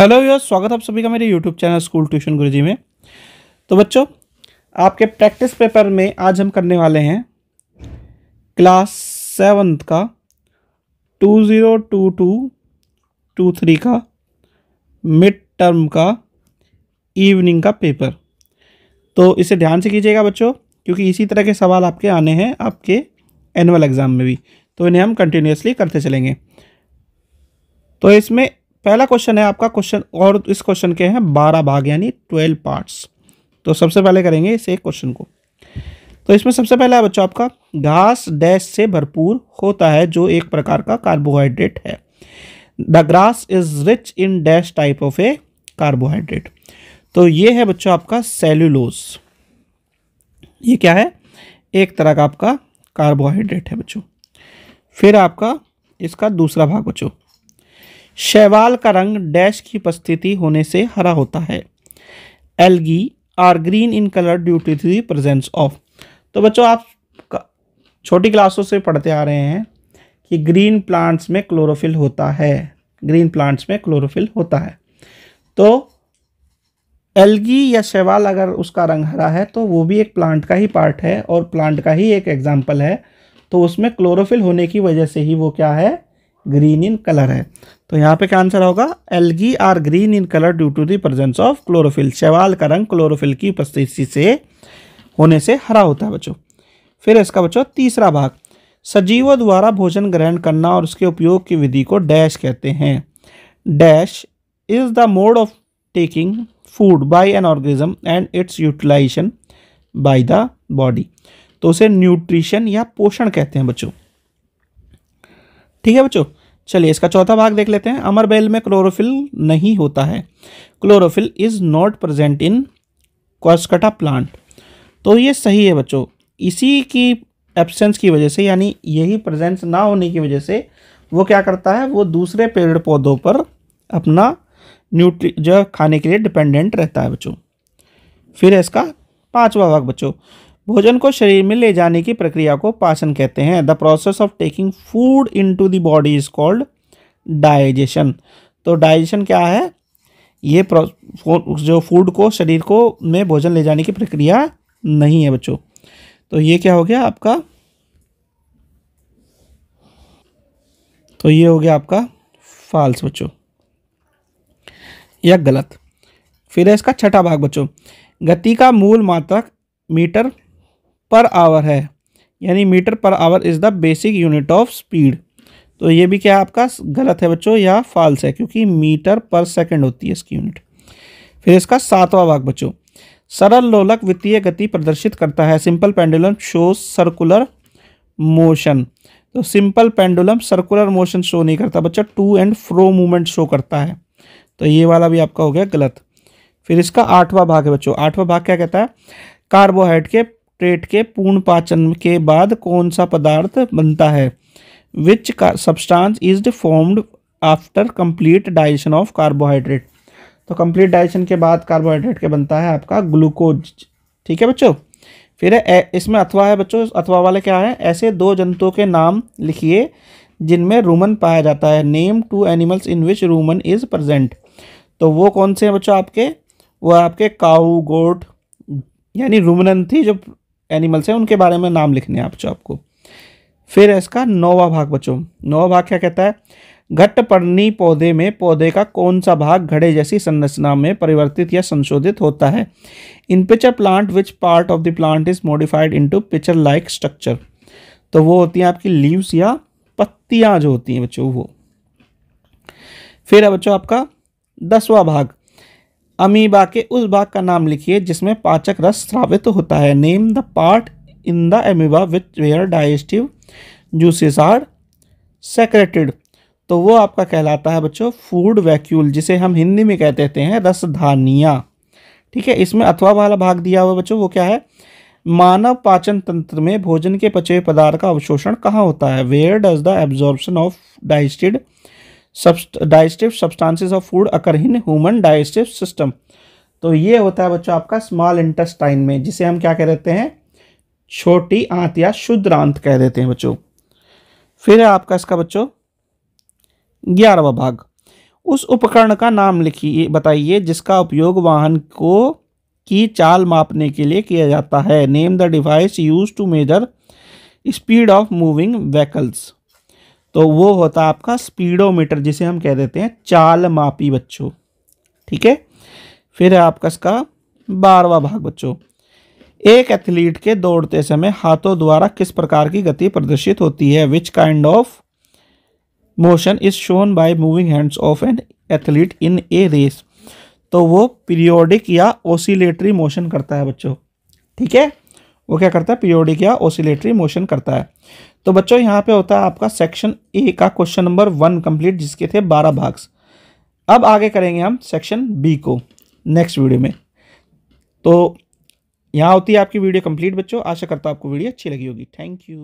hello यो स्वागत आप सभी का मेरे YouTube channel school tuition Guruji में तो बच्चों आपके प्रैक्टिस पेपर में आज हम करने वाले हैं क्लास सेवन्थ का two zero two two two three का मिड टर्म का इवनिंग का पेपर तो इसे ध्यान से कीजिएगा बच्चों क्योंकि इसी तरह के सवाल आपके आने हैं आपके एनुअल एग्ज़ाम में भी तो इन्हें हम कंटिन्यूसली करते चलेंगे तो इसमें पहला क्वेश्चन है आपका क्वेश्चन और इस क्वेश्चन के हैं बारह भाग यानी ट्वेल्व पार्ट्स तो सबसे पहले करेंगे इस एक क्वेश्चन को तो इसमें सबसे पहला है बच्चों आपका घास डैश से भरपूर होता है जो एक प्रकार का कार्बोहाइड्रेट है the grass is rich in dash type of a carbohydrate तो ये है बच्चों आपका सेल्यूलोज ये क्या है एक तरह का आपका कार्बोहाइड्रेट है बच्चों फिर आपका इसका दूसरा भाग बच्चों शैवाल का रंग डैश की उपस्थिति होने से हरा होता है algae are green in colour due to the presence of तो बच्चों आप छोटी क्लासों से पढ़ते आ रहे हैं कि ग्रीन प्लांट्स में क्लोरोफिल होता है ग्रीन प्लांट्स में क्लोरोफिल होता है तो एलगी या शैवाल अगर उसका रंग हरा है तो वो भी एक प्लांट का ही पार्ट है और प्लांट का ही एक एग्जाम्पल है तो उसमें क्लोरोफिल होने की वजह से ही वो क्या है ग्रीन इन कलर है तो यहाँ पे क्या आंसर होगा algae are green in colour due to the presence of chlorophyll शैवाल का रंग क्लोरोफिल की उपस्थिति से होने से हरा होता है बच्चों फिर इसका बच्चों तीसरा भाग सजीवों द्वारा भोजन ग्रहण करना और उसके उपयोग की विधि को डैश कहते हैं dash is the mode of taking food by an organism and its utilization by the body तो उसे न्यूट्रिशन या पोषण कहते हैं बच्चों ठीक है बच्चों चलिए इसका चौथा भाग देख लेते हैं अमर बेल में क्लोरोफिल नहीं होता है chlorophyll is not present in cuscuta plant तो ये सही है बच्चों इसी की एब्सेंस की वजह से यानी यही प्रेजेंस ना होने की वजह से वो क्या करता है वो दूसरे पेड़ पौधों पर अपना न्यूट्री जो खाने के लिए डिपेंडेंट रहता है बच्चों फिर इसका पांचवा भाग बच्चों भोजन को शरीर में ले जाने की प्रक्रिया को पाचन कहते हैं the process of taking food into the body is called digestion तो डाइजेशन क्या है ये जो फूड को शरीर को में भोजन ले जाने की प्रक्रिया नहीं है बच्चों तो ये क्या हो गया आपका तो ये हो गया आपका फाल्स बच्चों या गलत फिर है इसका छठा भाग बच्चों गति का मूल मात्रक मीटर पर आवर है यानी metre per hour is the basic unit of speed तो ये भी क्या आपका गलत है बच्चों या फॉल्स है क्योंकि मीटर पर सेकंड होती है इसकी यूनिट फिर इसका सातवां भाग बच्चों सरल लोलक वित्तीय गति प्रदर्शित करता है simple pendulum show circular motion तो simple pendulum circular motion show नहीं करता बच्चा to and fro movement show करता है तो ये वाला भी आपका हो गया गलत फिर इसका आठवां भाग है बच्चों आठवां भाग क्या कहता है कार्बोहाइड्रेट के ट्रेट के पूर्ण पाचन के बाद कौन सा पदार्थ बनता है विच का substance is formed after complete digestion of carbohydrate तो कंप्लीट डाइजेशन के बाद कार्बोहाइड्रेट के बनता है आपका ग्लूकोज ठीक है बच्चों फिर इसमें अथवा है बच्चों अथवा वाले क्या है ऐसे दो जंतुओं के नाम लिखिए जिनमें रूमन पाया जाता है name two animals in which rumen is present तो वो कौन से हैं बच्चों आपके वो आपके काऊ गोट यानी रूमनन थी जो एनिमल्स हैं उनके बारे में नाम लिखने हैं आप आपको फिर इसका नौवा भाग बच्चों नौवा भाग क्या कहता है घट पर्णी पौधे में पौधे का कौन सा भाग घड़े जैसी संरचना में परिवर्तित या संशोधित होता है in pitcher plant which part of the plant is modified into pitcher like structure तो वो होती हैं आपकी लीव्स या पत्तियां जो होती हैं बच्चों वो फिर है बच्चों आपका दसवा भाग अमीबा के उस भाग का नाम लिखिए जिसमें पाचक रस स्रावित होता है name the part in the amoeba which where digestive juices are secreted तो वो आपका कहलाता है बच्चों फूड वैक्यूल जिसे हम हिंदी में कह देते हैं रसधानिया ठीक है इसमें अथवा वाला भाग दिया हुआ बच्चों वो क्या है मानव पाचन तंत्र में भोजन के पचे पदार्थ का अवशोषण कहाँ होता है where does the absorption of digested digestive substances of food occur in human digestive system तो ये होता है बच्चों आपका स्मॉल इंटेस्टाइन में जिसे हम क्या कह देते हैं छोटी आंत या शुद्र आंत कह देते हैं बच्चों फिर है आपका इसका बच्चों ग्यारहवा भाग उस उपकरण का नाम लिखिए बताइए जिसका उपयोग वाहन को की चाल मापने के लिए किया जाता है name the device use to measure speed of moving vehicles तो वो होता आपका स्पीडोमीटर जिसे हम कह देते हैं चाल मापी बच्चों ठीक है फिर है आपका इसका बारवा भाग बच्चों एक एथलीट के दौड़ते समय हाथों द्वारा किस प्रकार की गति प्रदर्शित होती है which kind of motion is shown by moving hands of an athlete in a race तो वो पीरियोडिक या ओसिलेटरी मोशन करता है बच्चों ठीक है वो क्या करता है पीरियोडिक या ओसिलेटरी मोशन करता है तो बच्चों यहाँ पे होता है आपका सेक्शन ए का क्वेश्चन नंबर वन कंप्लीट जिसके थे बारह भाग्स अब आगे करेंगे हम सेक्शन बी को नेक्स्ट वीडियो में तो यहाँ होती है आपकी वीडियो कंप्लीट बच्चों आशा करता हूँ आपको वीडियो अच्छी लगी होगी थैंक यू